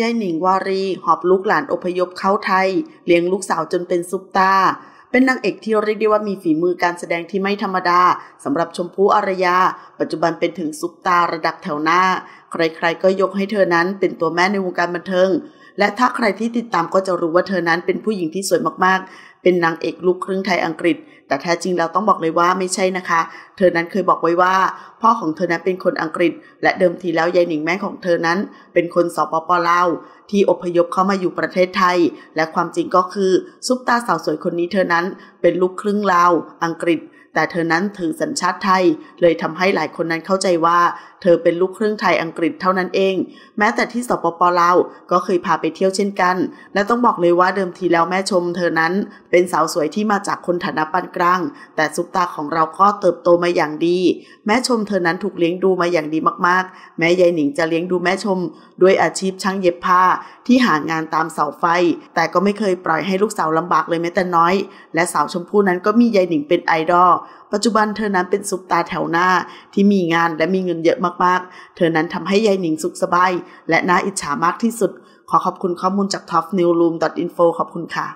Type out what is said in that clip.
ยายหนิงวารีหอบลูกหลานอพยพเข้าไทย เลี้ยงลูกสาวจนเป็นซุปตา เป็นนางเอกที่เรียกได้ว่ามีฝีมือการแสดงที่ไม่ธรรมดาสำหรับชมพู่อารยา ปัจจุบันเป็นถึงซุปตาระดับแถวหน้า ใครๆก็ยกให้เธอนั้นเป็นตัวแม่ในวงการบันเทิง และถ้าใครที่ติดตามก็จะรู้ว่าเธอนั้นเป็นผู้หญิงที่สวยมากเป็นนางเอกลูกครึ่งไทยอังกฤษ แต่แท้จริงแล้วต้องบอกเลยว่าไม่ใช่นะคะ เธอนั้นเคยบอกไว้ว่า พ่อของเธอนั้นเป็นคนอังกฤษ และเดิมทีแล้วยายหนิงแม่ของเธอนั้น เป็นคนสปปลาวที่อพยพเข้ามาอยู่ประเทศไทย และความจริงก็คือซุปตาสาวสวยคนนี้เธอนั้นเป็นลูกครึ่งลาว อังกฤษแต่เธอนั้นถือสัญชาติไทย เลยทำให้หลายคนนั้นเข้าใจว่า เธอเป็นลูกครึ่งไทยอังกฤษเท่านั้นเอง แม้แต่ที่สปปลาว ก็เคยพาไปเที่ยวเช่นกัน และต้องบอกเลยว่าเดิมทีแล้วแม่ชม เธอนั้นเป็นสาวสวยที่มาจากคนฐานะปานกลาง แต่ซุปตาของเราก็เติบโตมาอย่างดี แม่ชมเธอนั้นถูกเลี้ยงดูมาอย่างดีมากๆ แม้ยายหนิงจะเลี้ยงดูแม่ชม ด้วยอาชีพช่างเย็บผ้าที่หางานตามเสาไฟ แต่ก็ไม่เคยปล่อยให้ลูกสาวลำบากเลยแม้แต่น้อย และสาวชมพู่นั้นก็มียายหนิงเป็นไอดอลปัจจุบันเธอนั้นเป็นซุปตาแถวหน้าที่มีงานและมีเงินเยอะมากๆ เธอนั้นทำให้ยายหนิงสุขสบายและน่าอิจฉามากที่สุด ขอขอบคุณข้อมูลจาก topnewroom.info ขอบคุณค่ะ